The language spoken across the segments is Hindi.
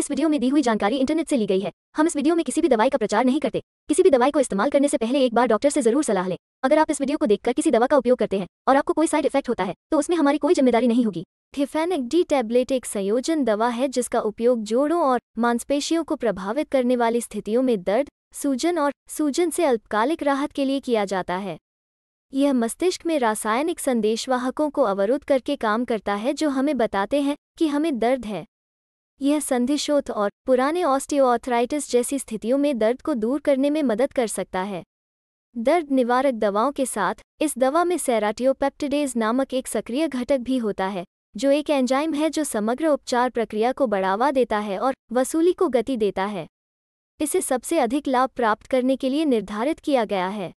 इस वीडियो में दी हुई जानकारी इंटरनेट से ली गई है हम इस वीडियो में किसी भी दवाई का प्रचार नहीं करते किसी भी दवाई को इस्तेमाल करने से पहले एक बार डॉक्टर से जरूर सलाह लें अगर आप इस वीडियो को देखकर किसी दवा का उपयोग करते हैं और आपको कोई साइड इफेक्ट होता है तो उसमें हमारी कोई जिम्मेदारी नहीं होगी थिफेनिक डी टैबलेट एक संयोजन दवा है जिसका उपयोग जोड़ों और मांसपेशियों को प्रभावित करने वाली स्थितियों में दर्द सूजन और सूजन से अल्पकालिक राहत के लिए किया जाता है यह मस्तिष्क में रासायनिक संदेशवाहकों को अवरुद्ध करके काम करता है जो हमें बताते हैं कि हमें दर्द है यह संधिशोथ और पुराने ऑस्टियोआर्थराइटिस जैसी स्थितियों में दर्द को दूर करने में मदद कर सकता है दर्द निवारक दवाओं के साथ इस दवा में सेराटियोपेप्टिडेज नामक एक सक्रिय घटक भी होता है जो एक एंजाइम है जो समग्र उपचार प्रक्रिया को बढ़ावा देता है और वसूली को गति देता है इसे सबसे अधिक लाभ प्राप्त करने के लिए निर्धारित किया गया है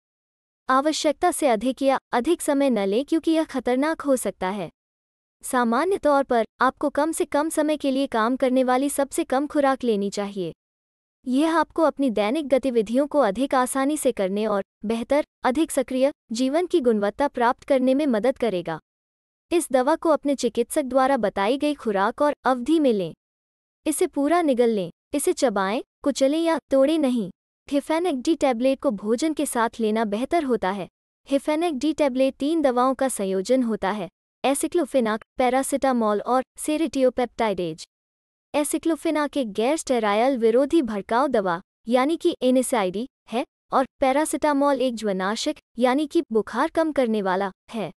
आवश्यकता से अधिक या अधिक समय न लें क्योंकि यह खतरनाक हो सकता है सामान्य तौर पर आपको कम से कम समय के लिए काम करने वाली सबसे कम खुराक लेनी चाहिए यह आपको अपनी दैनिक गतिविधियों को अधिक आसानी से करने और बेहतर अधिक सक्रिय जीवन की गुणवत्ता प्राप्त करने में मदद करेगा इस दवा को अपने चिकित्सक द्वारा बताई गई खुराक और अवधि में लें इसे पूरा निगल लें इसे चबाएं कुचलें या तोड़ें नहीं हिफेनेक डी टैबलेट को भोजन के साथ लेना बेहतर होता है हिफेनेक डी टैबलेट तीन दवाओं का संयोजन होता है एसिक्लोफिनाक पैरासिटामोल और सेरेटियोपेप्टाइडेज एसिक्लोफिनाक एक गैर स्टेरायल विरोधी भड़काव दवा यानी कि एनिसाइडी है और पैरासिटामोल एक ज्वनाशक यानी कि बुखार कम करने वाला है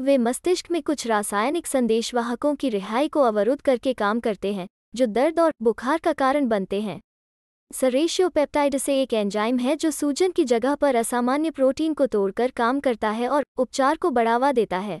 वे मस्तिष्क में कुछ रासायनिक संदेशवाहकों की रिहाई को अवरुद्ध करके काम करते हैं जो दर्द और बुखार का कारण बनते हैं सरेशियोपेप्टाइड से एक एंजाइम है जो सूजन की जगह पर असामान्य प्रोटीन को तोड़कर काम करता है और उपचार को बढ़ावा देता है